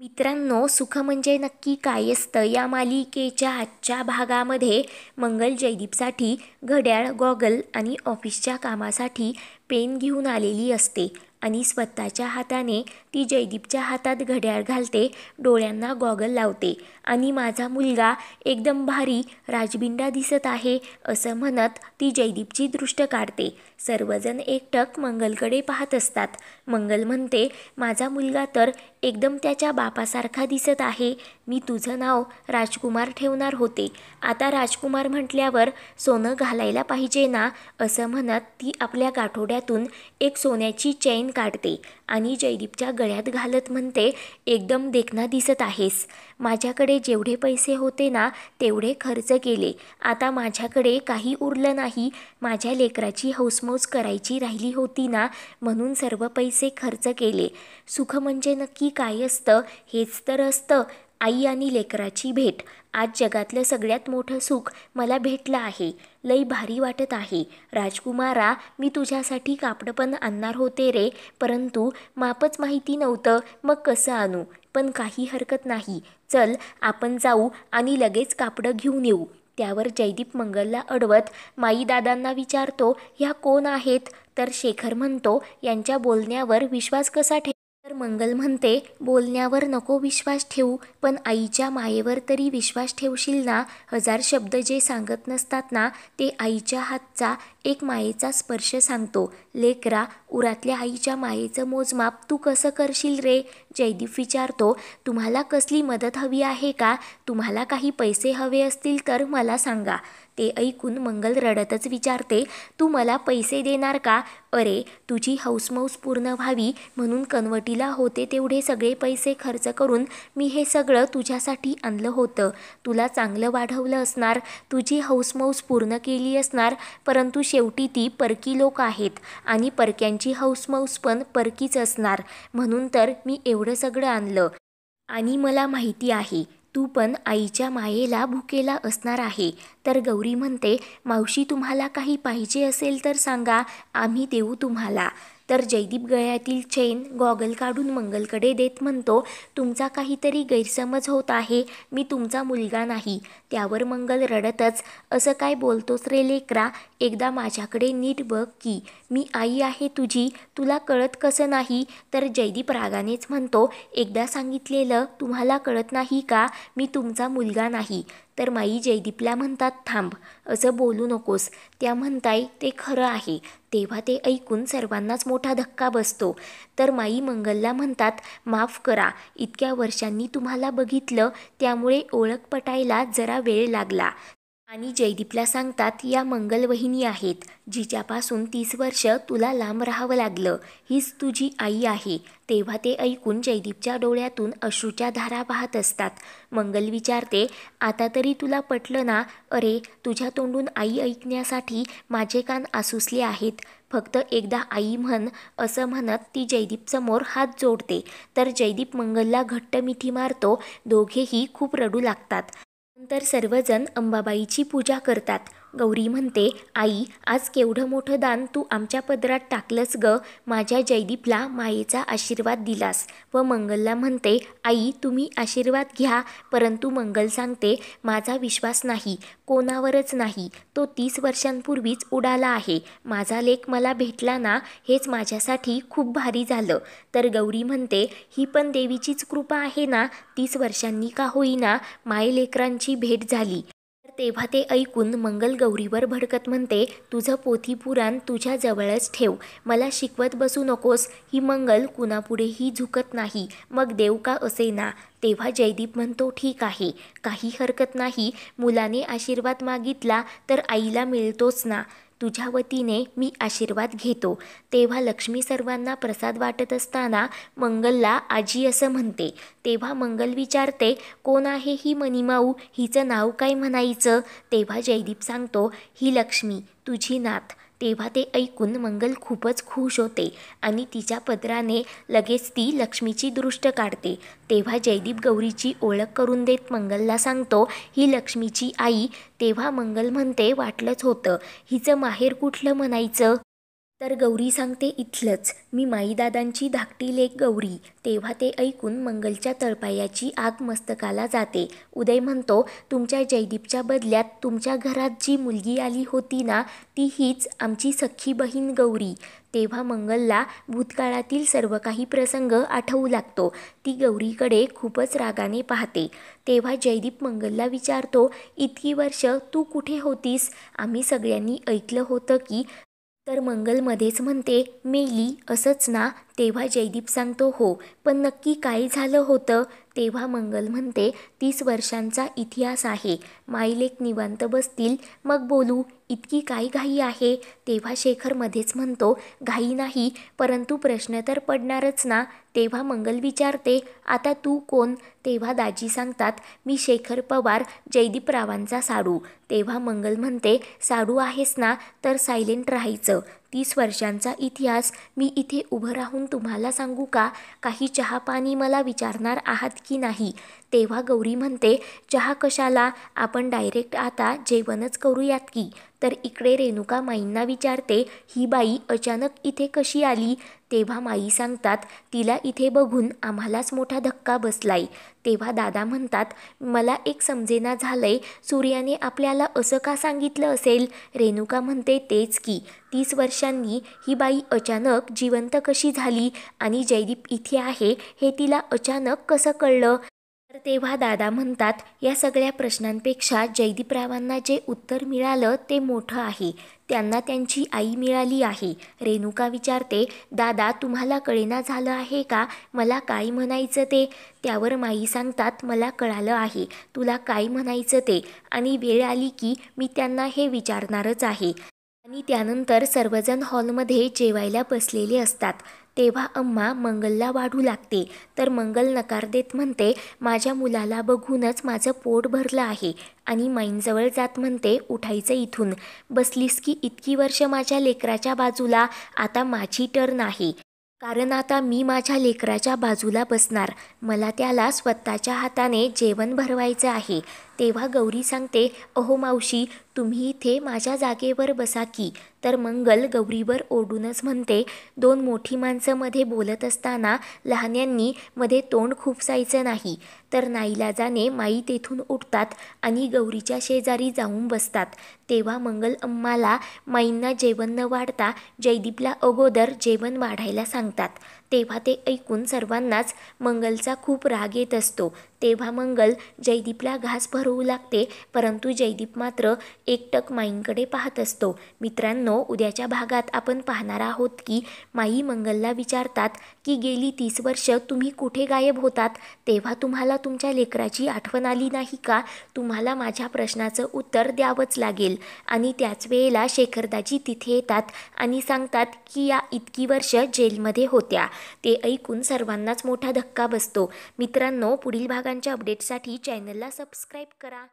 मित्रांनो सुख म्हणजे नक्की काय असतं या मालिकेच्या आजच्या भागामध्ये मंगल जयदीपसाठी घड्याळ गॉगल आणि ऑफिसच्या कामासाठी पेन घेऊन आलेली असते आणि स्वतःच्या हाताने ती जयदीपच्या हातात घड्याळ घालते डोळ्यांना गॉगल लावते आणि माझा मुलगा एकदम भारी राजबिंडा दिसत आहे असं म्हणत ती जयदीपची दृष्ट काढते सर्वजण एकटक मंगलकडे पाहत असतात मंगल म्हणते माझा मुलगा तर एकदम त्याच्या बापासारखा दिसत आहे मी तुझं नाव राजकुमार ठेवणार होते आता राजकुमार म्हटल्यावर सोनं घालायला पाहिजे ना असं म्हणत ती आपल्या गाठोड्यातून एक सोन्याची चेन काढते आणि जयदीपच्या गळ्यात घालत म्हणते एकदम देखना दिसत आहेस माझ्याकडे जेवढे पैसे होते ना तेवढे खर्च केले आता माझ्याकडे काही उरलं नाही माझ्या लेकराची हौसमौस करायची राहिली होती ना म्हणून सर्व पैसे खर्च केले सुख म्हणजे नक्की काय असतं हेच तर असतं आई आणि लेकराची भेट आज जगातलं सगळ्यात मोठं सुख मला भेटलं आहे लई भारी वाटत आहे राजकुमारा मी तुझ्यासाठी कापडं पण आणणार होते रे परंतु मापच माहिती नव्हतं मग कसं आणू पण काही हरकत नाही चल आपण जाऊ आणि लगेच कापडं घेऊन येऊ त्यावर जयदीप मंगलला अडवत माईदादांना विचारतो ह्या कोण आहेत तर शेखर म्हणतो यांच्या बोलण्यावर विश्वास कसा ठेव तर मंगल म्हणते बोलण्यावर नको विश्वास ठेवू पण आईच्या मायेवर तरी विश्वास ठेवशील ना हजार शब्द जे सांगत नसतात ना ते आईच्या हातचा एक मायेचा स्पर्श सांगतो लेकरा उरातल्या आईच्या मायेचं मोजमाप तू कसं करशील रे जयदीप विचारतो तुम्हाला कसली मदत हवी आहे का तुम्हाला काही पैसे हवे असतील तर मला सांगा ते ऐकून मंगल रडतच विचारते तू मला पैसे देणार का अरे तुझी हौसमौस पूर्ण व्हावी म्हणून कनवटी तुला होते तेवढे सगळे पैसे खर्च करून मी हे सगळं तुझ्यासाठी आणलं होतं तुला चांगलं वाढवलं असणार तुझी हौसमौस पूर्ण केली असणार परंतु शेवटी ती परकी लोक आहेत आणि परक्यांची हौसमौस पण परकीच असणार म्हणून तर मी एवढं सगळं आणलं आणि मला माहिती आहे तू पण आईच्या मायेला भुकेला असणार आहे तर गौरी म्हणते मावशी तुम्हाला काही पाहिजे असेल तर सांगा आम्ही देऊ तुम्हाला तर जयदीप गळ्यातील चेन गॉगल काढून मंगलकडे देत म्हणतो तुमचा काहीतरी गैरसमज होत आहे मी तुमचा मुलगा नाही त्यावर मंगल रडतच असं काय बोलतोस रे लेकरा एकदा माझ्याकडे नीट बघ की मी आई आहे तुझी तुला कळत कसं नाही तर जयदीप रागानेच म्हणतो एकदा सांगितलेलं तुम्हाला कळत नाही का मी तुमचा मुलगा नाही तर माई जयदीपला म्हणतात थांब असं बोलू नकोस त्या म्हणताय ते खरं आहे तेव्हा ते ऐकून सर्वांनाच मोठा धक्का बसतो तर माई मंगलला म्हणतात माफ करा इतक्या वर्षांनी तुम्हाला बघितलं त्यामुळे ओळख पटायला जरा वेळ लागला आणि जयदीपला सांगतात या मंगलवहिनी आहेत जिच्यापासून तीस वर्ष तुला लांब राहावं लागलं हीच तुझी आई आहे तेव्हा ते ऐकून जयदीपच्या डोळ्यातून अश्रूच्या धारा पाहत असतात मंगल विचारते आता तरी तुला पटलं ना अरे तुझ्या तोंडून आई ऐकण्यासाठी माझे कान आसुसले आहेत फक्त एकदा आई म्हण असं म्हणत ती जयदीपसमोर हात जोडते तर जयदीप मंगलला घट्ट मिठी मारतो दोघेही खूप रडू लागतात नंतर सर्वजण अंबाबाईची पूजा करतात गौरी म्हणते आई आज केवढं मोठं दान तू आमच्या पदरात टाकलंस ग माझ्या जयदीपला मायेचा आशीर्वाद दिलास व मंगलला म्हणते आई तुम्ही आशीर्वाद घ्या परंतु मंगल सांगते माझा विश्वास नाही कोणावरच नाही तो तीस वर्षांपूर्वीच उडाला आहे माझा लेख मला भेटला ना हेच माझ्यासाठी खूप भारी झालं तर गौरी म्हणते ही पण देवीचीच कृपा आहे ना तीस वर्षांनी का होईना मायलेकरांची भेट झाली तेव्हा ते ऐकून मंगल गौरीवर भडकत म्हणते तुझं पोथी पुराण तुझ्या जवळच ठेव मला शिकवत बसू नकोस ही मंगल कुणापुढेही झुकत नाही मग देव का असे ना तेव्हा जयदीप म्हणतो ठीक आहे काही हरकत नाही मुलाने आशीर्वाद मागितला तर आईला मिळतोच ना तुझ्या वतीने मी आशीर्वाद घेतो तेव्हा लक्ष्मी सर्वांना प्रसाद वाटत असताना मंगलला आजी असं म्हणते तेव्हा मंगल विचारते कोण आहे ही मणिमाऊ हिचं नाव काय म्हणायचं तेव्हा जयदीप सांगतो ही लक्ष्मी तुझी नाथ तेव्हा ते ऐकून मंगल खूपच खुश होते आणि तिच्या पदराने लगेच ती लक्ष्मीची दृष्ट काढते तेव्हा जयदीप गौरीची ओळख करून देत मंगलला सांगतो ही लक्ष्मीची आई तेव्हा मंगल म्हणते वाटलंच होतं हिचं माहेर कुठलं म्हणायचं तर गौरी सांगते इथलंच मी माईदादांची धाकटी लेख गौरी तेव्हा ते ऐकून मंगलच्या तळपायाची आग मस्तकाला जाते उदय म्हणतो तुमच्या जयदीपच्या बदल्यात तुमच्या घरात जी मुलगी आली होती ना ती हीच आमची सख्खी बहीण गौरी तेव्हा मंगलला भूतकाळातील सर्व काही प्रसंग आठवू लागतो ती गौरीकडे खूपच रागाने पाहते तेव्हा जयदीप मंगलला विचारतो इतकी वर्ष तू कुठे होतीस आम्ही सगळ्यांनी ऐकलं होतं की तर मंगलमध्येच म्हणते मेली असंच ना तेव्हा जयदीप सांगतो हो पण नक्की काय झालं होतं तेव्हा मंगल म्हणते तीस वर्षांचा इतिहास आहे माईलेक निवांत बसतील मग बोलू इतकी काय घाई आहे तेव्हा शेखर मध्येच म्हणतो घाई नाही परंतु प्रश्न तर पडणारच ना तेव्हा मंगल विचारते आता तू कोण तेव्हा दाजी सांगतात मी शेखर पवार जयदीपरावांचा साडू तेव्हा मंगल म्हणते साडू आहेस ना तर सायलेंट राहायचं तीस वर्षांचा इतिहास मी इथे उभं राहून तुम्हाला सांगू का काही चहा पाणी मला विचारणार आहात की नाही तेव्हा गौरी म्हणते चहा कशाला आपण डायरेक्ट आता जेवणच करूयात की तर इकडे रेणुका माईंना विचारते ही बाई अचानक इथे कशी आली तेव्हा माई सांगतात तिला इथे बघून आम्हालाच मोठा धक्का बसलाय तेव्हा दादा म्हणतात मला एक समजेना झालंय सूर्याने आपल्याला असं का सांगितलं असेल रेणुका म्हणते तेच की तीस वर्षांनी ही बाई अचानक जिवंत कशी झाली आणि जयदीप इथे आहे हे तिला अचानक कसं कळलं तर तेव्हा दादा म्हणतात या सगळ्या प्रश्नांपेक्षा जयदीपरावांना जे उत्तर मिळालं ते मोठं आहे त्यांना त्यांची आई मिळाली आहे रेणुका विचारते दादा तुम्हाला कळेना झालं आहे का मला काय म्हणायचं ते त्यावर माई सांगतात मला कळालं आहे तुला काय म्हणायचं ते आणि वेळ आली की मी त्यांना हे विचारणारच आहे आणि त्यानंतर सर्वजण हॉलमध्ये जेवायला बसलेले असतात तेव्हा अम्मा मंगलला वाढू लागते तर मंगल नकार देत म्हणते माझ्या मुलाला बघूनच माझं पोट भरलं आहे आणि माईंजवळ जात म्हणते उठायचं इथून बसलीस की इतकी वर्ष माझ्या लेकराच्या बाजूला आता माझी टर्न आहे कारण आता मी माझ्या लेकराच्या बाजूला बसणार मला त्याला स्वतःच्या हाताने जेवण भरवायचं आहे तेव्हा गौरी सांगते अहो मावशी तुम्ही इथे माझ्या जागेवर बसा की तर मंगल गौरीवर ओढूनच म्हणते दोन मोठी माणसं मध्ये बोलत असताना लहान्यांनी मध्ये तोंड खुपसायचं नाही तर नाईलाजाने माई तेथून उठतात आणि गौरीच्या शेजारी जाऊन बसतात तेव्हा मंगल अम्माला माईंना जेवण न वाढता जयदीपला अगोदर जेवण वाढायला सांगतात तेव्हा ते ऐकून सर्वांनाच मंगलचा खूप राग येत असतो तेव्हा मंगल जयदीपला घास भरवू लागते परंतु जयदीप मात्र एकटक माईंकडे पाहत असतो मित्रांनो उद्याच्या भागात आपण पाहणार आहोत की माई मंगलला विचारतात की गेली तीस वर्ष तुम्ही कुठे गायब होतात तेव्हा तुम्हाला तुमच्या लेकराची आठवण आली नाही का तुम्हाला माझ्या प्रश्नाचं उत्तर द्यावंच लागेल आणि त्याच वेळेला शेखरदाजी तिथे येतात आणि सांगतात की या इतकी वर्ष जेलमध्ये होत्या ते ऐकून सर्वांनाच मोठा धक्का बसतो मित्रांनो पुढील भागांच्या अपडेटसाठी चॅनलला सबस्क्राईब करा